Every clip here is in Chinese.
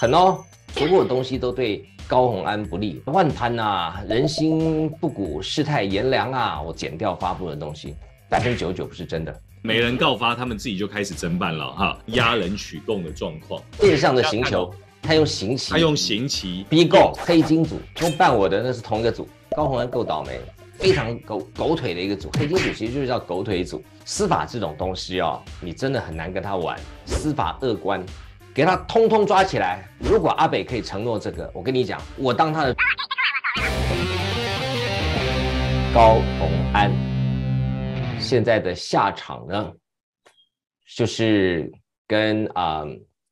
很哦，所有东西都对高洪安不利。万潘啊，人心不古，世态炎凉啊！我剪掉发布的东西，百分之九十九不是真的。没人告发，他们自己就开始侦办了哈，压人取供的状况。店上的行球，他用行棋，他用行棋逼 o 黑金组，跟办我的那是同一个组。高洪安够倒霉非常狗狗腿的一个组。黑金组其实就是叫狗腿组。司法这种东西哦，你真的很难跟他玩。司法恶官。给他通通抓起来。如果阿北可以承诺这个，我跟你讲，我当他的高洪安现在的下场呢，就是跟啊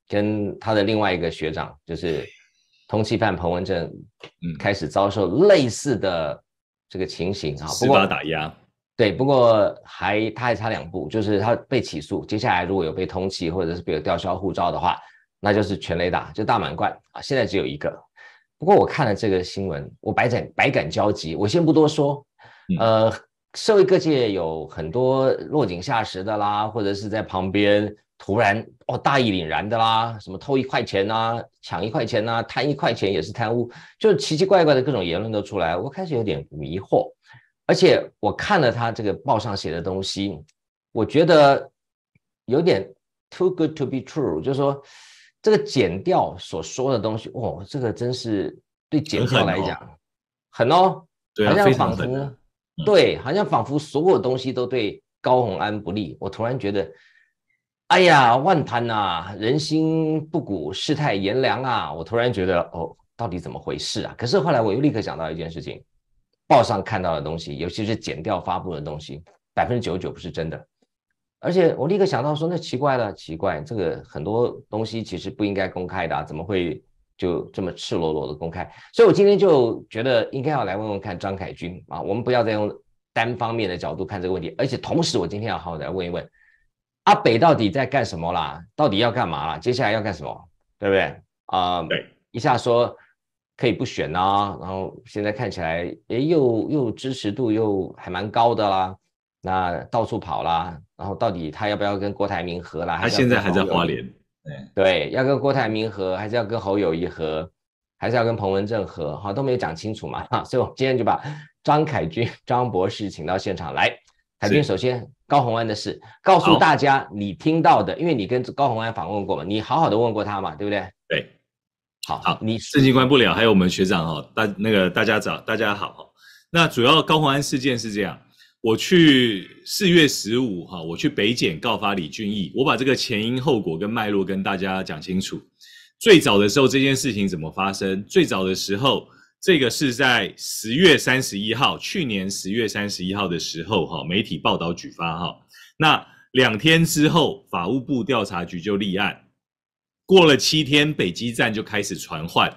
跟他的另外一个学长，就是通缉犯彭文正，开始遭受类似的这个情形啊。司法打压，对，不过还他还差两步，就是他被起诉，接下来如果有被通缉或者是被吊销护照的话。那就是全雷打就大满贯啊！现在只有一个。不过我看了这个新闻，我百感百感交集。我先不多说。呃，社会各界有很多落井下石的啦，或者是在旁边突然哦大义凛然的啦，什么偷一块钱呐、抢一块钱呐、贪一块钱也是贪污，就是奇奇怪怪的各种言论都出来，我开始有点迷惑。而且我看了他这个报上写的东西，我觉得有点 too good to be true，就是说。这个剪掉所说的东西，哦，这个真是对剪掉来讲，很哦，好像仿佛对，好像仿佛所有东西都对高宏安不利。我突然觉得，哎呀，万般呐，人心不古，世态炎凉啊！我突然觉得，哦，到底怎么回事啊？可是后来我又立刻想到一件事情，报上看到的东西，尤其是剪掉发布的东西，百分之九十九不是真的。而且我立刻想到说，那奇怪了，奇怪，这个很多东西其实不应该公开的啊，怎么会就这么赤裸裸的公开？所以我今天就觉得应该要来问问看张凯军啊，我们不要再用单方面的角度看这个问题。而且同时，我今天要好好来问一问阿北到底在干什么啦，到底要干嘛啦，接下来要干什么，对不对？啊，一下说可以不选啦，然后现在看起来诶，又又支持度又还蛮高的啦，那到处跑啦。然后到底他要不要跟郭台铭和了？他现在还在华联。对对，要跟郭台铭和，还是要跟侯友谊和，还是要跟彭文正和？哈，都没有讲清楚嘛哈，所以我们今天就把张凯军张博士请到现场来。凯军，首先高红安的事，告诉大家你听到的，因为你跟高红安访问过嘛，你好好的问过他嘛，对不对？对，好好，你事情关不了。还有我们学长哈，大那个大家早，大家好那主要高红安事件是这样。我去四月十五哈，我去北检告发李俊毅，我把这个前因后果跟脉络跟大家讲清楚。最早的时候这件事情怎么发生？最早的时候，这个是在十月三十一号，去年十月三十一号的时候哈，媒体报道举发哈，那两天之后，法务部调查局就立案，过了七天，北基站就开始传唤，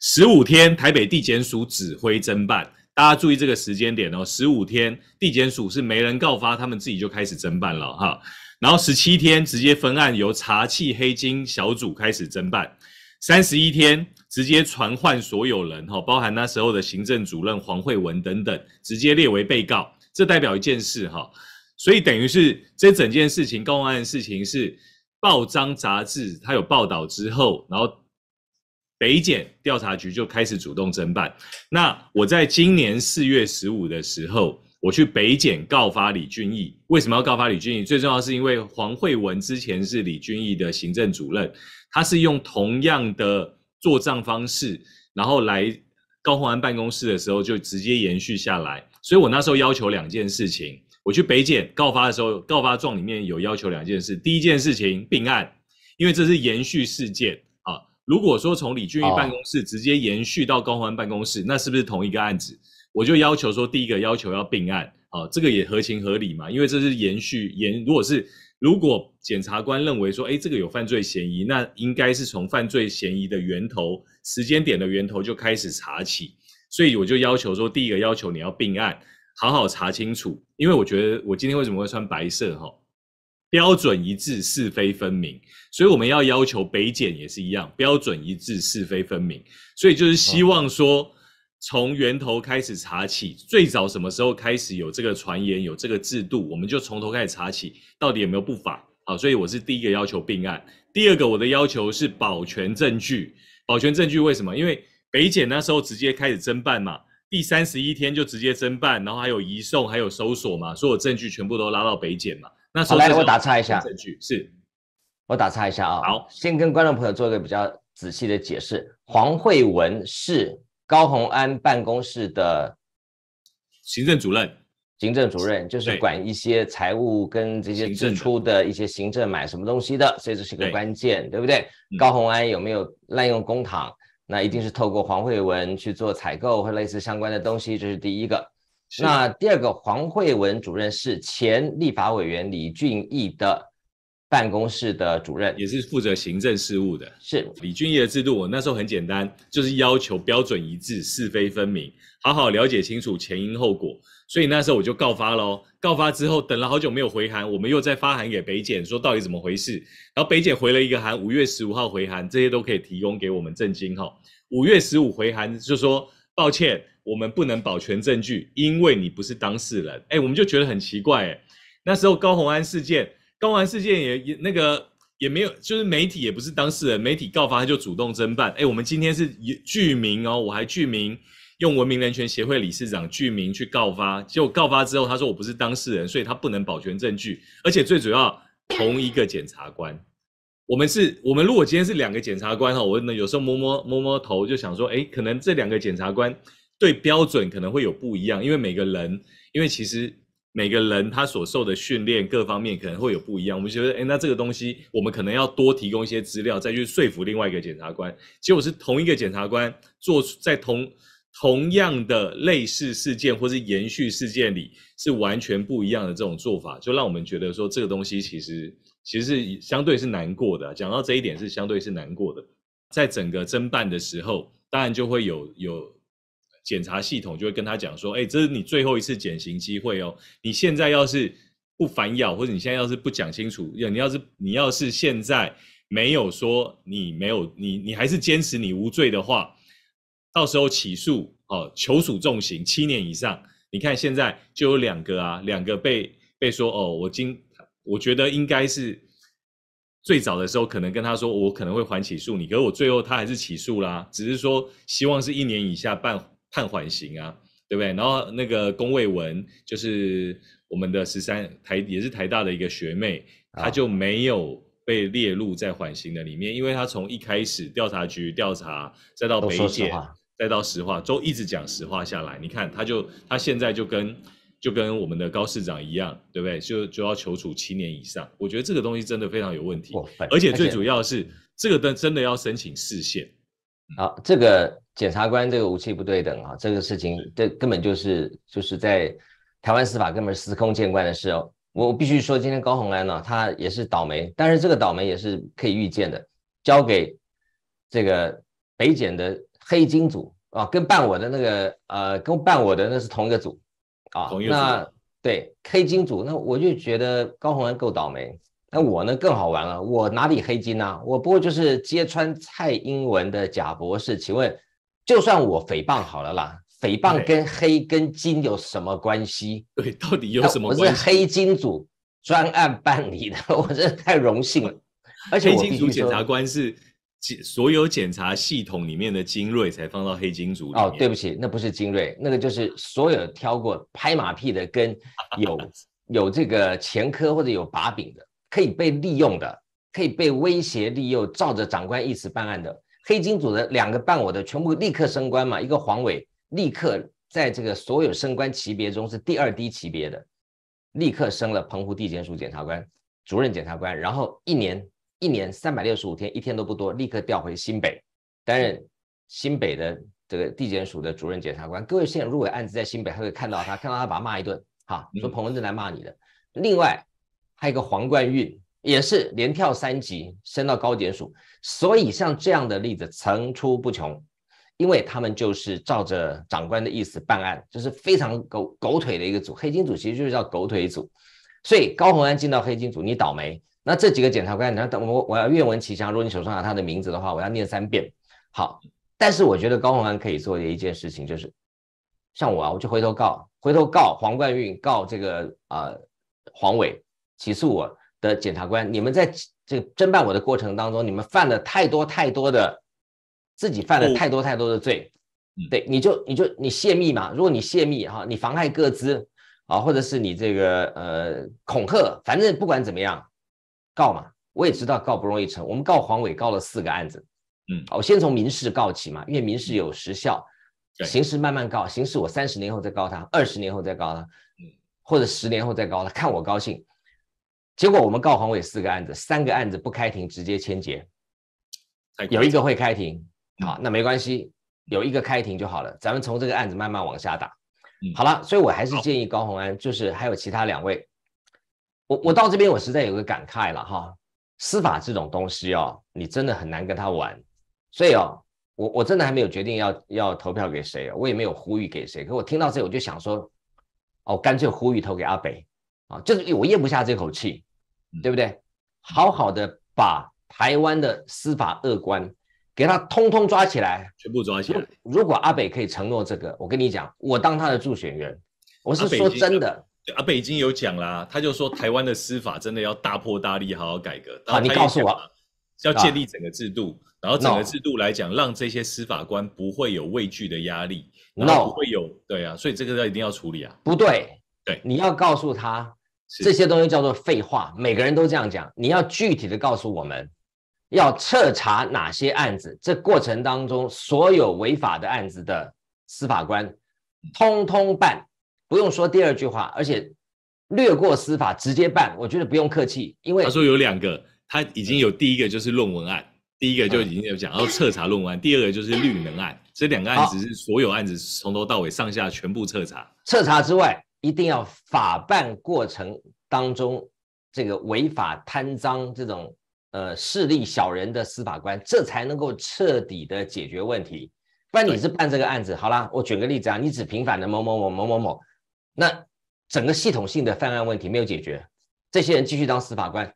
十五天，台北地检署指挥侦办。大家注意这个时间点哦，十五天，地检署是没人告发，他们自己就开始侦办了哈。然后十七天直接分案由查气黑金小组开始侦办，三十一天直接传唤所有人哈，包含那时候的行政主任黄惠文等等，直接列为被告。这代表一件事哈，所以等于是这整件事情，公案的事情是报章杂志它有报道之后，然后。北检调查局就开始主动侦办。那我在今年四月十五的时候，我去北检告发李俊毅。为什么要告发李俊毅？最重要是因为黄慧文之前是李俊毅的行政主任，他是用同样的做账方式，然后来高鸿安办公室的时候就直接延续下来。所以我那时候要求两件事情。我去北检告发的时候，告发状里面有要求两件事。第一件事情并案，因为这是延续事件。如果说从李俊义办公室直接延续到高欢办公室，那是不是同一个案子？我就要求说，第一个要求要并案，啊，这个也合情合理嘛，因为这是延续延。如果是如果检察官认为说，哎，这个有犯罪嫌疑，那应该是从犯罪嫌疑的源头、时间点的源头就开始查起。所以我就要求说，第一个要求你要并案，好好查清楚。因为我觉得我今天为什么会穿白色？哈。标准一致，是非分明，所以我们要要求北检也是一样，标准一致，是非分明。所以就是希望说，从源头开始查起，最早什么时候开始有这个传言，有这个制度，我们就从头开始查起，到底有没有不法好，所以我是第一个要求并案，第二个我的要求是保全证据。保全证据为什么？因为北检那时候直接开始侦办嘛，第三十一天就直接侦办，然后还有移送，还有搜索嘛，所有证据全部都拉到北检嘛。那好，来，我打岔一下。证据是，我打岔一下啊。好，先跟观众朋友做一个比较仔细的解释。黄慧文是高鸿安办公室的行政主任。行政主任就是管一些财务跟这些支出的一些行政买什么东西的，所以这是个关键，对不对？高鸿安有没有滥用公帑？那一定是透过黄慧文去做采购或类似相关的东西，这是第一个。那第二个黄慧文主任是前立法委员李俊毅的办公室的主任，也是负责行政事务的。是李俊毅的制度，我那时候很简单，就是要求标准一致，是非分明，好好了解清楚前因后果。所以那时候我就告发喽，告发之后等了好久没有回函，我们又再发函给北检说到底怎么回事。然后北检回了一个函，五月十五号回函，这些都可以提供给我们证金哈。五月十五回函就说。抱歉，我们不能保全证据，因为你不是当事人。哎，我们就觉得很奇怪。哎，那时候高红安事件，高宏安事件也也那个也没有，就是媒体也不是当事人，媒体告发他就主动侦办。哎，我们今天是具名哦，我还具名，用文明人权协会理事长具名去告发，结果告发之后他说我不是当事人，所以他不能保全证据，而且最主要同一个检察官。我们是，我们如果今天是两个检察官哈，我呢有时候摸摸摸摸头就想说，哎，可能这两个检察官对标准可能会有不一样，因为每个人，因为其实每个人他所受的训练各方面可能会有不一样。我们觉得，哎，那这个东西我们可能要多提供一些资料，再去说服另外一个检察官。结果是同一个检察官做在同同样的类似事件或是延续事件里是完全不一样的这种做法，就让我们觉得说这个东西其实。其实是相对是难过的，讲到这一点是相对是难过的。在整个侦办的时候，当然就会有有检查系统就会跟他讲说：“哎，这是你最后一次减刑机会哦，你现在要是不反咬，或者你现在要是不讲清楚，你要是你要是现在没有说你没有你你还是坚持你无罪的话，到时候起诉哦，求属重刑七年以上。你看现在就有两个啊，两个被被说哦，我今。我觉得应该是最早的时候，可能跟他说我可能会还起诉你，可是我最后他还是起诉啦，只是说希望是一年以下半判缓刑啊，对不对？然后那个龚卫文，就是我们的十三台也是台大的一个学妹，她就没有被列入在缓刑的里面，因为她从一开始调查局调查，再到北检，再到石化都一直讲石化下来，你看他就他现在就跟。就跟我们的高市长一样，对不对？就就要求处七年以上，我觉得这个东西真的非常有问题，而且最主要是这个的真的要申请四线。好，这个检察官这个武器不对等啊！这个事情这根本就是就是在台湾司法根本司空见惯的事哦。我必须说，今天高洪来呢，他也是倒霉，但是这个倒霉也是可以预见的。交给这个北检的黑金组啊，跟办我的那个呃，跟办我的那是同一个组。啊，那对黑金组，那我就觉得高洪安够倒霉。那我呢更好玩了，我哪里黑金呢？我不过就是揭穿蔡英文的假博士。请问，就算我诽谤好了啦，诽谤跟黑跟金有什么关系？对，到底有什么？关系？我是黑金组专案办理的，我真的太荣幸了。而且，黑金组检察官是。所有检查系统里面的精锐才放到黑金组里。哦，对不起，那不是精锐，那个就是所有挑过拍马屁的、跟有 有这个前科或者有把柄的、可以被利用的、可以被威胁利诱、照着长官意思办案的黑金组的两个伴我的全部立刻升官嘛？一个黄伟立刻在这个所有升官级别中是第二低级别的，立刻升了澎湖地检署检察官、主任检察官，然后一年。一年三百六十五天，一天都不多，立刻调回新北担任新北的这个地检署的主任检察官。各位现在如果案子在新北，他会看到他，看到他把他骂一顿，哈，说彭文正来骂你的。另外还有一个黄冠运，也是连跳三级升到高检署，所以像这样的例子层出不穷，因为他们就是照着长官的意思办案，就是非常狗狗腿的一个组，黑金组其实就是叫狗腿组。所以高红安进到黑金组，你倒霉。那这几个检察官，那等我我要愿闻其详。如果你手上有他的名字的话，我要念三遍。好，但是我觉得高洪安可以做的一件事情就是，像我啊，我就回头告，回头告黄冠运，告这个啊黄伟，起诉我的检察官，你们在这个侦办我的过程当中，你们犯了太多太多的，自己犯了太多太多的罪。对，你就你就你泄密嘛？如果你泄密哈，你妨害各资啊，或者是你这个呃恐吓，反正不管怎么样。告嘛，我也知道告不容易成。我们告黄伟告了四个案子，嗯，我先从民事告起嘛，因为民事有时效，刑事慢慢告，刑事我三十年后再告他，二十年后再告他，嗯，或者十年后再告他，看我高兴。结果我们告黄伟四个案子，三个案子不开庭直接签结，有一个会开庭，好，那没关系，有一个开庭就好了。咱们从这个案子慢慢往下打，好了，所以我还是建议高红安，就是还有其他两位。我我到这边，我实在有个感慨了哈。司法这种东西哦，你真的很难跟他玩。所以哦，我我真的还没有决定要要投票给谁，我也没有呼吁给谁。可我听到这，我就想说，哦，干脆呼吁投给阿北啊，就是我咽不下这口气，对不对？好好的把台湾的司法恶官给他通通抓起来，全部抓起来。如果阿北可以承诺这个，我跟你讲，我当他的助选人，我是说真的。阿北已经有讲啦，他就说台湾的司法真的要大破大立，好好改革。好，你告诉我，要建立整个制度，然后整个制度来讲，让这些司法官不会有畏惧的压力，那会有对啊，所以这个要一定要处理啊。不对，对，你要告诉他这些东西叫做废话，每个人都这样讲。你要具体的告诉我们，要彻查哪些案子，这过程当中所有违法的案子的司法官，通通办。不用说第二句话，而且略过司法直接办，我觉得不用客气。因为他说有两个，他已经有第一个就是论文案，第一个就已经有讲要彻查论文案，第二个就是绿能案，这两个案子是所有案子从头到尾上下全部彻查。彻查之外，一定要法办过程当中这个违法贪赃这种呃势力小人的司法官，这才能够彻底的解决问题。不然你是办这个案子好啦，我举个例子啊，你只平反的某某某某某某。那整个系统性的犯案问题没有解决，这些人继续当司法官。